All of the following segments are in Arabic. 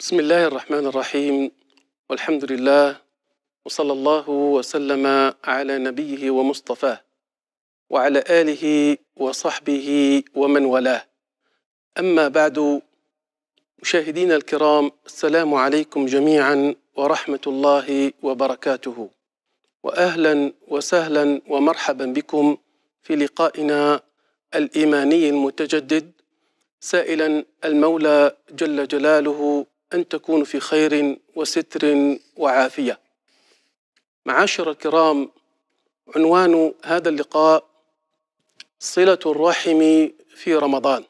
بسم الله الرحمن الرحيم والحمد لله وصلى الله وسلم على نبيه ومصطفاه وعلى اله وصحبه ومن ولاه اما بعد مشاهدينا الكرام السلام عليكم جميعا ورحمه الله وبركاته واهلا وسهلا ومرحبا بكم في لقائنا الايماني المتجدد سائلا المولى جل جلاله أن تكونوا في خير وستر وعافية معاشر الكرام عنوان هذا اللقاء صلة الرحم في رمضان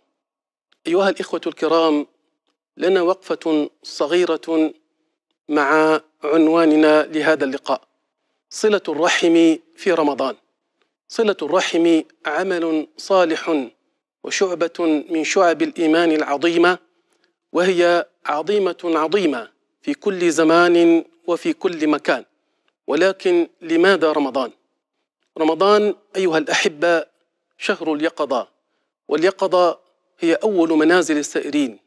أيها الإخوة الكرام لنا وقفة صغيرة مع عنواننا لهذا اللقاء صلة الرحم في رمضان صلة الرحم عمل صالح وشعبة من شعب الإيمان العظيمة وهي عظيمه عظيمه في كل زمان وفي كل مكان ولكن لماذا رمضان رمضان ايها الاحبه شهر اليقظه واليقظه هي اول منازل السائرين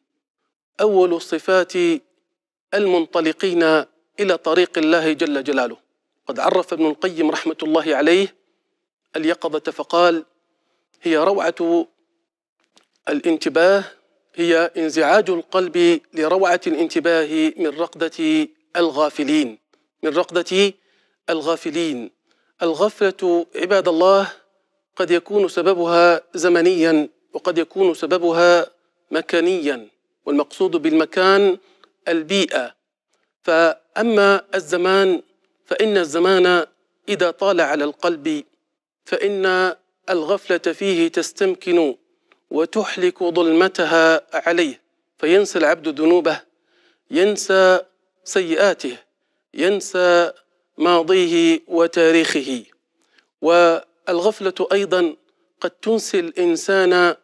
اول صفات المنطلقين الى طريق الله جل جلاله قد عرف ابن القيم رحمه الله عليه اليقظه فقال هي روعه الانتباه هي انزعاج القلب لروعة الانتباه من رقدة الغافلين من رقدة الغافلين الغفلة عباد الله قد يكون سببها زمنيا وقد يكون سببها مكانيا والمقصود بالمكان البيئة فأما الزمان فإن الزمان إذا طال على القلب فإن الغفلة فيه تستمكن وتحلك ظلمتها عليه فينسى العبد ذنوبه ينسى سيئاته ينسى ماضيه وتاريخه والغفله ايضا قد تنسي الانسان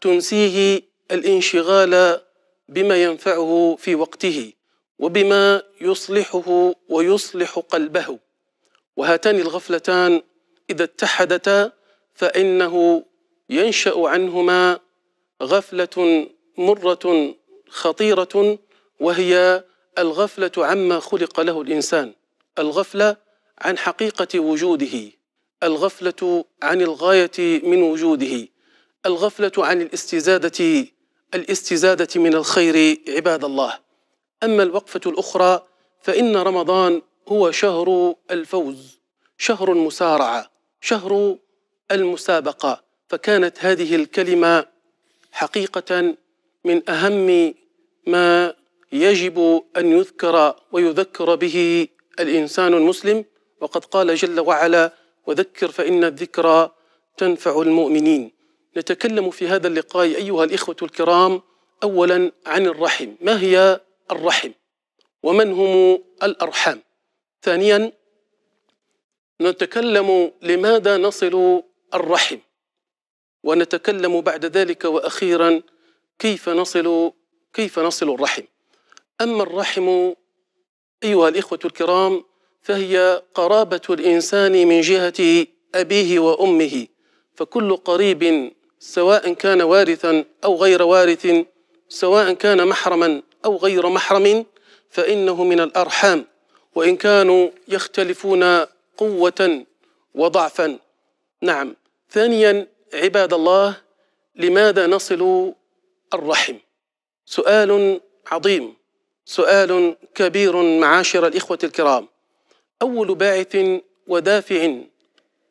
تنسيه الانشغال بما ينفعه في وقته وبما يصلحه ويصلح قلبه وهاتان الغفلتان اذا اتحدتا فانه ينشا عنهما غفله مره خطيره وهي الغفله عما خلق له الانسان الغفله عن حقيقه وجوده الغفله عن الغايه من وجوده الغفله عن الاستزاده الاستزاده من الخير عباد الله اما الوقفه الاخرى فان رمضان هو شهر الفوز شهر المسارعه شهر المسابقه فكانت هذه الكلمه حقيقه من اهم ما يجب ان يذكر ويذكر به الانسان المسلم وقد قال جل وعلا وذكر فان الذكرى تنفع المؤمنين نتكلم في هذا اللقاء ايها الاخوه الكرام اولا عن الرحم ما هي الرحم ومن هم الارحام ثانيا نتكلم لماذا نصل الرحم ونتكلم بعد ذلك واخيرا كيف نصل كيف نصل الرحم اما الرحم ايها الاخوه الكرام فهي قرابه الانسان من جهه ابيه وامه فكل قريب سواء كان وارثا او غير وارث سواء كان محرما او غير محرم فانه من الارحام وان كانوا يختلفون قوه وضعفا نعم ثانيا عباد الله لماذا نصل الرحم سؤال عظيم سؤال كبير معاشر الاخوه الكرام اول باعث ودافع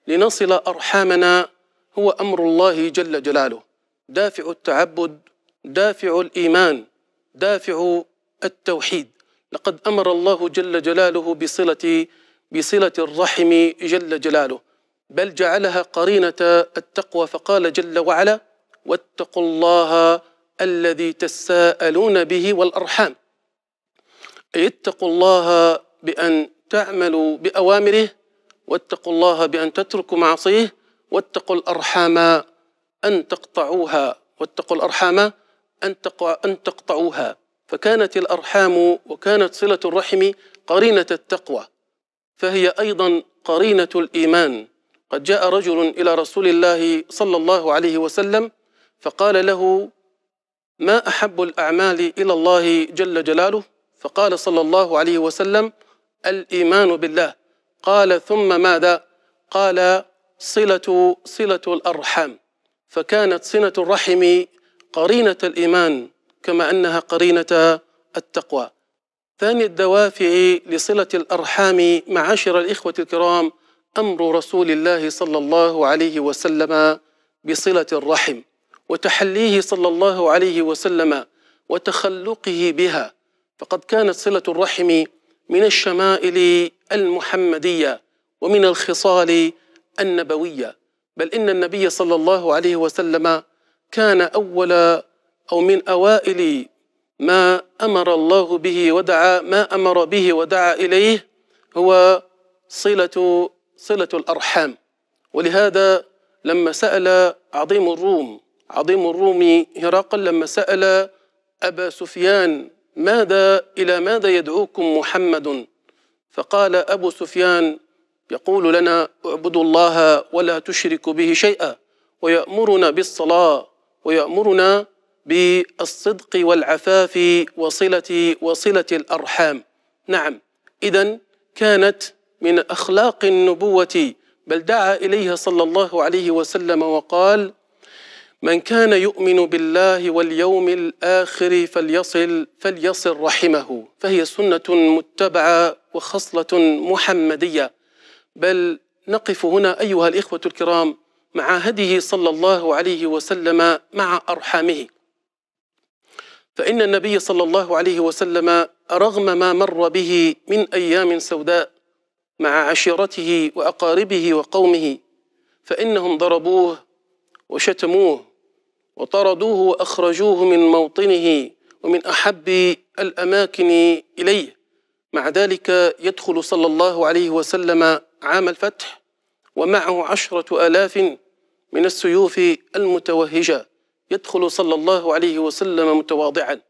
لنصل ارحامنا هو امر الله جل جلاله دافع التعبد دافع الايمان دافع التوحيد لقد امر الله جل جلاله بصله بصله الرحم جل جلاله بل جعلها قرينه التقوى فقال جل وعلا واتقوا الله الذي تساءلون به والارحام اي اتقوا الله بان تعملوا باوامره واتقوا الله بان تتركوا معصيه واتقوا الارحام ان تقطعوها واتقوا الارحام ان ان تقطعوها فكانت الارحام وكانت صله الرحم قرينه التقوى فهي ايضا قرينه الايمان قد جاء رجل إلى رسول الله صلى الله عليه وسلم فقال له ما أحب الأعمال إلى الله جل جلاله فقال صلى الله عليه وسلم الإيمان بالله قال ثم ماذا قال صلة صلة الأرحام فكانت صلة الرحم قرينة الإيمان كما أنها قرينة التقوى ثاني الدوافع لصلة الأرحام معاشر الإخوة الكرام امر رسول الله صلى الله عليه وسلم بصله الرحم وتحليه صلى الله عليه وسلم وتخلقه بها فقد كانت صله الرحم من الشمائل المحمديه ومن الخصال النبويه بل ان النبي صلى الله عليه وسلم كان اول او من اوائل ما امر الله به ودعا ما امر به ودعا اليه هو صله صلة الأرحام ولهذا لما سأل عظيم الروم عظيم الروم هرقل لما سأل أبا سفيان ماذا إلى ماذا يدعوكم محمد فقال أبو سفيان يقول لنا اعبدوا الله ولا تشركوا به شيئا ويأمرنا بالصلاة ويأمرنا بالصدق والعفاف وصلة وصلة الأرحام نعم إذا كانت من أخلاق النبوة بل دعا إليها صلى الله عليه وسلم وقال من كان يؤمن بالله واليوم الآخر فليصل فليصل رحمه فهي سنة متبعة وخصلة محمدية بل نقف هنا أيها الإخوة الكرام مع هديه صلى الله عليه وسلم مع أرحامه فإن النبي صلى الله عليه وسلم رغم ما مر به من أيام سوداء مع عشيرته واقاربه وقومه فانهم ضربوه وشتموه وطردوه واخرجوه من موطنه ومن احب الاماكن اليه مع ذلك يدخل صلى الله عليه وسلم عام الفتح ومعه عشره الاف من السيوف المتوهجه يدخل صلى الله عليه وسلم متواضعا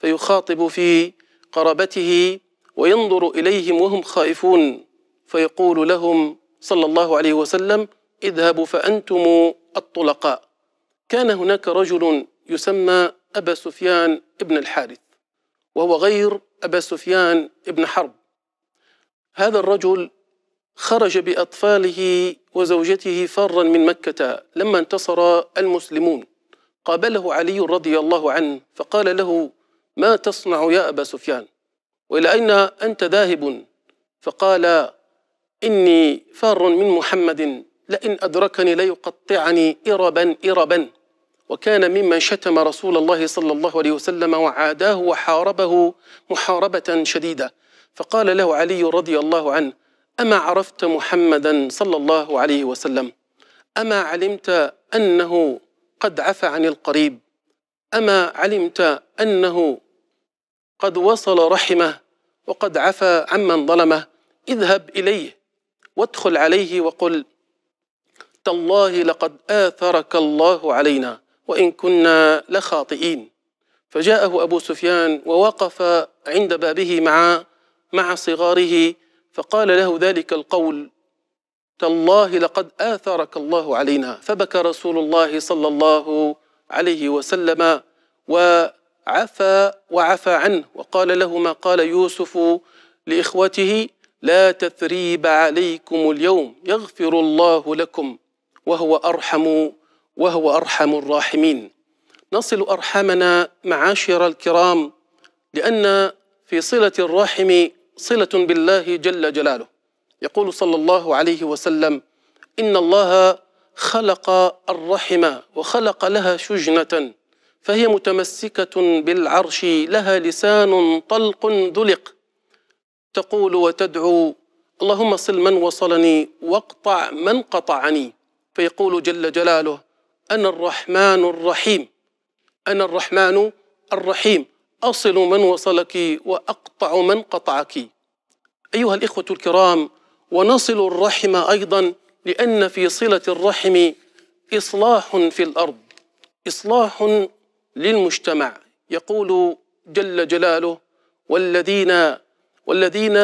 فيخاطب في قرابته وينظر اليهم وهم خائفون فيقول لهم صلى الله عليه وسلم اذهبوا فأنتم الطلقاء كان هناك رجل يسمى أبا سفيان ابن الحارث وهو غير أبا سفيان ابن حرب هذا الرجل خرج بأطفاله وزوجته فارا من مكة لما انتصر المسلمون قابله علي رضي الله عنه فقال له ما تصنع يا أبا سفيان وإلى أين أنت ذاهب فقال إني فار من محمد لئن أدركني ليقطعني إربا إربا وكان ممن شتم رسول الله صلى الله عليه وسلم وعاداه وحاربه محاربة شديدة فقال له علي رضي الله عنه أما عرفت محمدا صلى الله عليه وسلم أما علمت أنه قد عفى عن القريب أما علمت أنه قد وصل رحمه وقد عفى عمن ظلمه اذهب إليه وادخل عليه وقل تالله لقد آثرك الله علينا وإن كنا لخاطئين فجاءه أبو سفيان ووقف عند بابه مع مع صغاره فقال له ذلك القول تالله لقد آثرك الله علينا فبكى رسول الله صلى الله عليه وسلم وعفى وعفى عنه وقال له ما قال يوسف لإخوته لا تثريب عليكم اليوم يغفر الله لكم وهو أرحم وهو أرحم الراحمين نصل أرحامنا معاشر الكرام لأن في صلة الرحم صلة بالله جل جلاله يقول صلى الله عليه وسلم إن الله خلق الرحم وخلق لها شجنة فهي متمسكة بالعرش لها لسان طلق ذلق تقول وتدعو اللهم صل من وصلني واقطع من قطعني فيقول جل جلاله انا الرحمن الرحيم انا الرحمن الرحيم اصل من وصلك واقطع من قطعك ايها الاخوه الكرام ونصل الرحم ايضا لان في صله الرحم اصلاح في الارض اصلاح للمجتمع يقول جل جلاله والذين والذين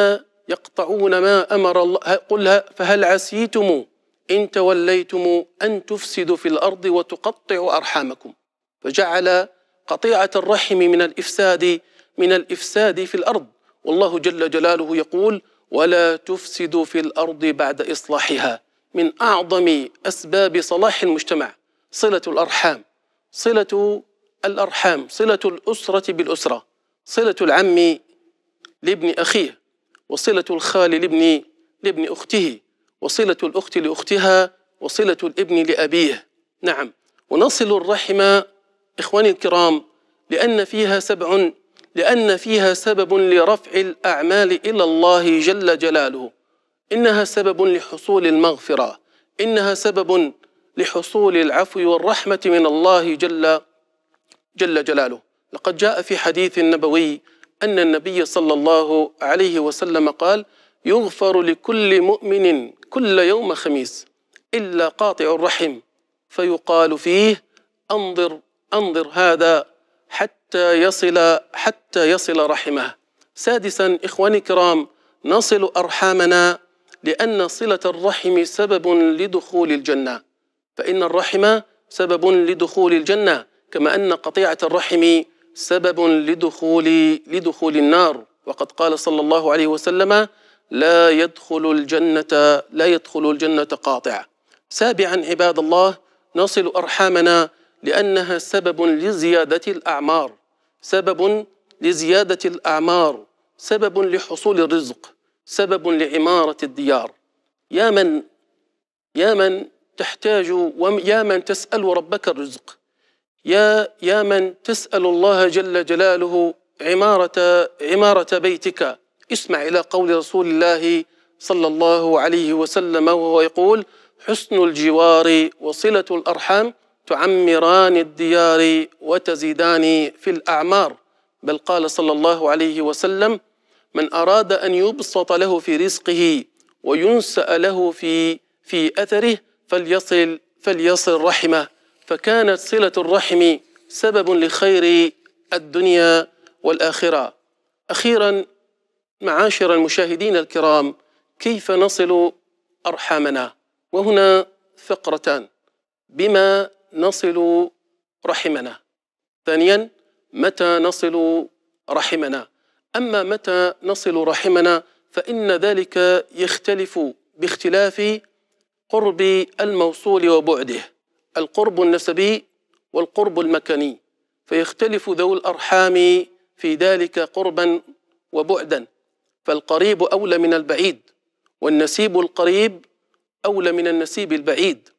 يقطعون ما أمر الله قل فهل عسيتم إن توليتم أن تفسدوا في الأرض وتقطعوا أرحامكم فجعل قطيعة الرحم من الإفساد من الإفساد في الأرض والله جل جلاله يقول ولا تفسدوا في الأرض بعد إصلاحها من أعظم أسباب صلاح المجتمع صلة الأرحام صلة الأرحام صلة الأسرة بالأسرة صلة العم لابن أخيه وصلة الخال لابن لابن أخته وصلة الأخت لأختها وصلة الابن لأبيه نعم ونصل الرحم إخواني الكرام لأن فيها سبع لأن فيها سبب لرفع الأعمال إلى الله جل جلاله إنها سبب لحصول المغفرة إنها سبب لحصول العفو والرحمة من الله جل جل جلاله لقد جاء في حديث نبوي أن النبي صلى الله عليه وسلم قال يغفر لكل مؤمن كل يوم خميس إلا قاطع الرحم فيقال فيه أنظر أنظر هذا حتى يصل حتى يصل رحمه سادسا إخواني الكرام نصل أرحامنا لأن صلة الرحم سبب لدخول الجنة فإن الرحم سبب لدخول الجنة كما أن قطيعة الرحم سبب لدخول لدخول النار وقد قال صلى الله عليه وسلم لا يدخل الجنة لا يدخل الجنة قاطع سابعا عباد الله نصل أرحامنا لأنها سبب لزيادة الأعمار سبب لزيادة الأعمار سبب لحصول الرزق سبب لعمارة الديار يا من يا من تحتاج ويا من تسأل ربك الرزق يا يا من تسأل الله جل جلاله عمارة عمارة بيتك اسمع إلى قول رسول الله صلى الله عليه وسلم وهو يقول حسن الجوار وصلة الأرحام تعمران الديار وتزيدان في الأعمار بل قال صلى الله عليه وسلم من أراد أن يبسط له في رزقه وينسأ له في في أثره فليصل فليصل رحمه فكانت صلة الرحم سبب لخير الدنيا والآخرة أخيرا معاشر المشاهدين الكرام كيف نصل أرحامنا وهنا فقرتان بما نصل رحمنا ثانيا متى نصل رحمنا أما متى نصل رحمنا فإن ذلك يختلف باختلاف قرب الموصول وبعده القرب النسبي والقرب المكاني فيختلف ذو الأرحام في ذلك قربا وبعدا فالقريب أولى من البعيد والنسيب القريب أولى من النسيب البعيد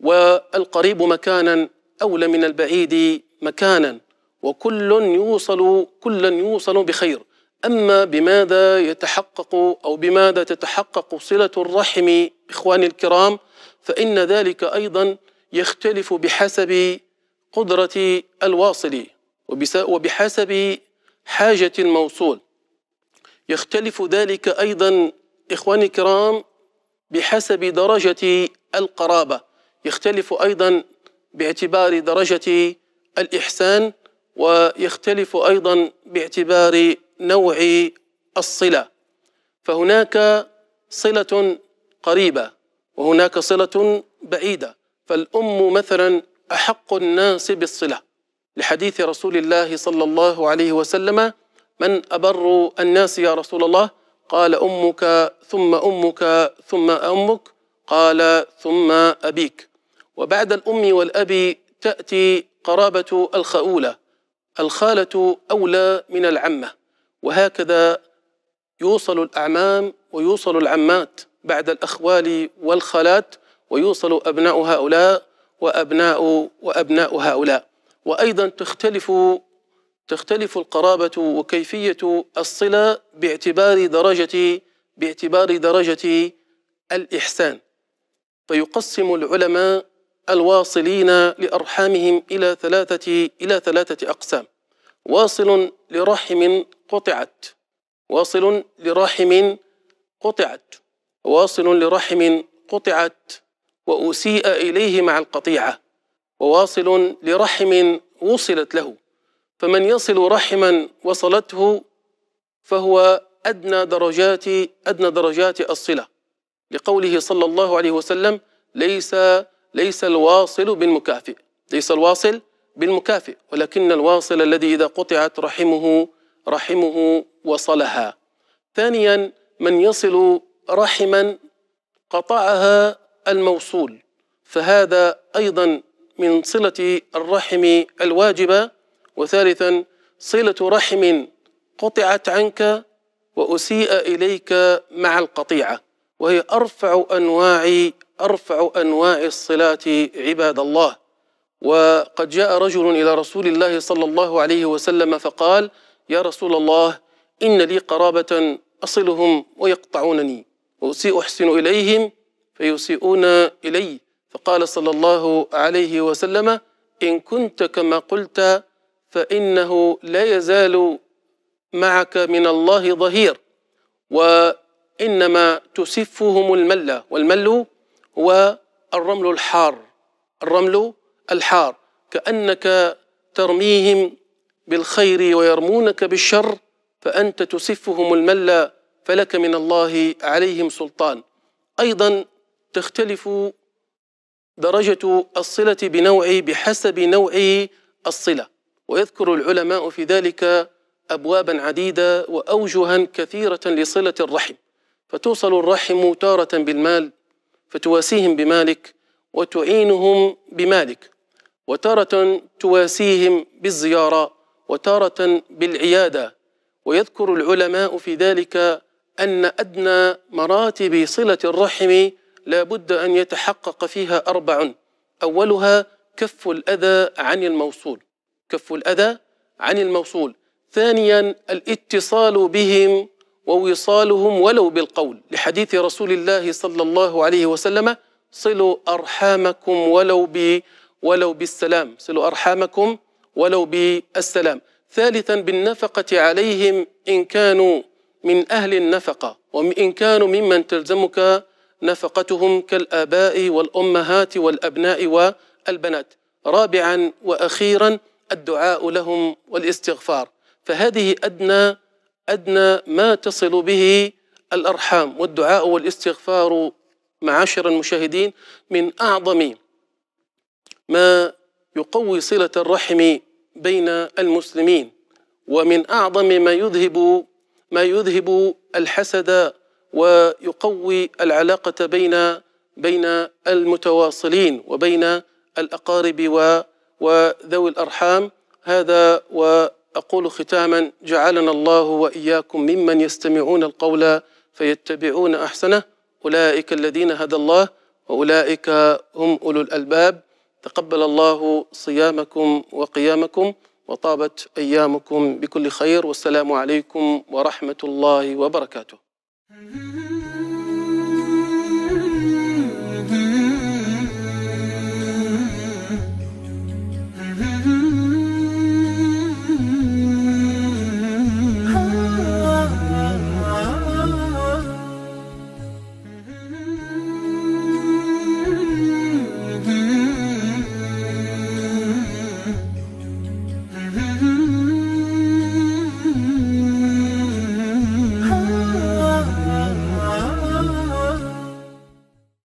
والقريب مكانا أولى من البعيد مكانا وكل يوصل كلا يوصل بخير أما بماذا يتحقق أو بماذا تتحقق صلة الرحم إخواني الكرام فإن ذلك أيضا يختلف بحسب قدرة الواصل وبحسب حاجة الموصول يختلف ذلك أيضا إخواني الكرام بحسب درجة القرابة يختلف أيضا باعتبار درجة الإحسان ويختلف أيضا باعتبار نوع الصلة فهناك صلة قريبة وهناك صلة بعيدة فالأم مثلا أحق الناس بالصلة لحديث رسول الله صلى الله عليه وسلم من أبر الناس يا رسول الله قال أمك ثم أمك ثم أمك قال ثم أبيك وبعد الأم والأب تأتي قرابة الخؤولة الخالة أولى من العمة وهكذا يوصل الأعمام ويوصل العمات بعد الأخوال والخالات ويوصل أبناء هؤلاء وأبناء وأبناء هؤلاء وأيضا تختلف تختلف القرابة وكيفية الصلة باعتبار درجة باعتبار درجة الإحسان فيقسم العلماء الواصلين لأرحامهم إلى ثلاثة إلى ثلاثة أقسام واصل لرحم قطعت واصل لرحم قطعت واصل لرحم قطعت وأسيء إليه مع القطيعة وواصل لرحم وصلت له فمن يصل رحما وصلته فهو أدنى درجات أدنى درجات الصلة لقوله صلى الله عليه وسلم ليس ليس الواصل بالمكافئ ليس الواصل بالمكافئ ولكن الواصل الذي إذا قطعت رحمه رحمه وصلها ثانيا من يصل رحما قطعها الموصول فهذا ايضا من صله الرحم الواجبه وثالثا صله رحم قطعت عنك واسيء اليك مع القطيعه وهي ارفع انواع ارفع انواع الصلاه عباد الله وقد جاء رجل الى رسول الله صلى الله عليه وسلم فقال يا رسول الله ان لي قرابه اصلهم ويقطعونني واسيء احسن اليهم فيسيئون إلي فقال صلى الله عليه وسلم إن كنت كما قلت فإنه لا يزال معك من الله ظهير وإنما تسفهم الملة والمل هو الرمل الحار الرمل الحار كأنك ترميهم بالخير ويرمونك بالشر فأنت تسفهم الملة فلك من الله عليهم سلطان أيضا تختلف درجة الصلة بنوع بحسب نوع الصلة ويذكر العلماء في ذلك أبوابا عديدة وأوجها كثيرة لصلة الرحم فتوصل الرحم تارة بالمال فتواسيهم بمالك وتعينهم بمالك وتارة تواسيهم بالزيارة وتارة بالعيادة ويذكر العلماء في ذلك أن أدنى مراتب صلة الرحم لا بد أن يتحقق فيها أربع أولها كف الأذى عن الموصول كف الأذى عن الموصول ثانيا الاتصال بهم ووصالهم ولو بالقول لحديث رسول الله صلى الله عليه وسلم صلوا أرحامكم ولو ب ولو بالسلام صلوا أرحامكم ولو بالسلام ثالثا بالنفقة عليهم إن كانوا من أهل النفقة وإن كانوا ممن تلزمك نفقتهم كالآباء والأمهات والأبناء والبنات رابعا وأخيرا الدعاء لهم والاستغفار فهذه أدنى أدنى ما تصل به الأرحام والدعاء والاستغفار معاشر المشاهدين من أعظم ما يقوي صلة الرحم بين المسلمين ومن أعظم ما يذهب ما يذهب الحسد ويقوي العلاقة بين بين المتواصلين وبين الأقارب وذوي الأرحام هذا وأقول ختاما جعلنا الله وإياكم ممن يستمعون القول فيتبعون أحسنه أولئك الذين هدى الله وأولئك هم أولو الألباب تقبل الله صيامكم وقيامكم وطابت أيامكم بكل خير والسلام عليكم ورحمة الله وبركاته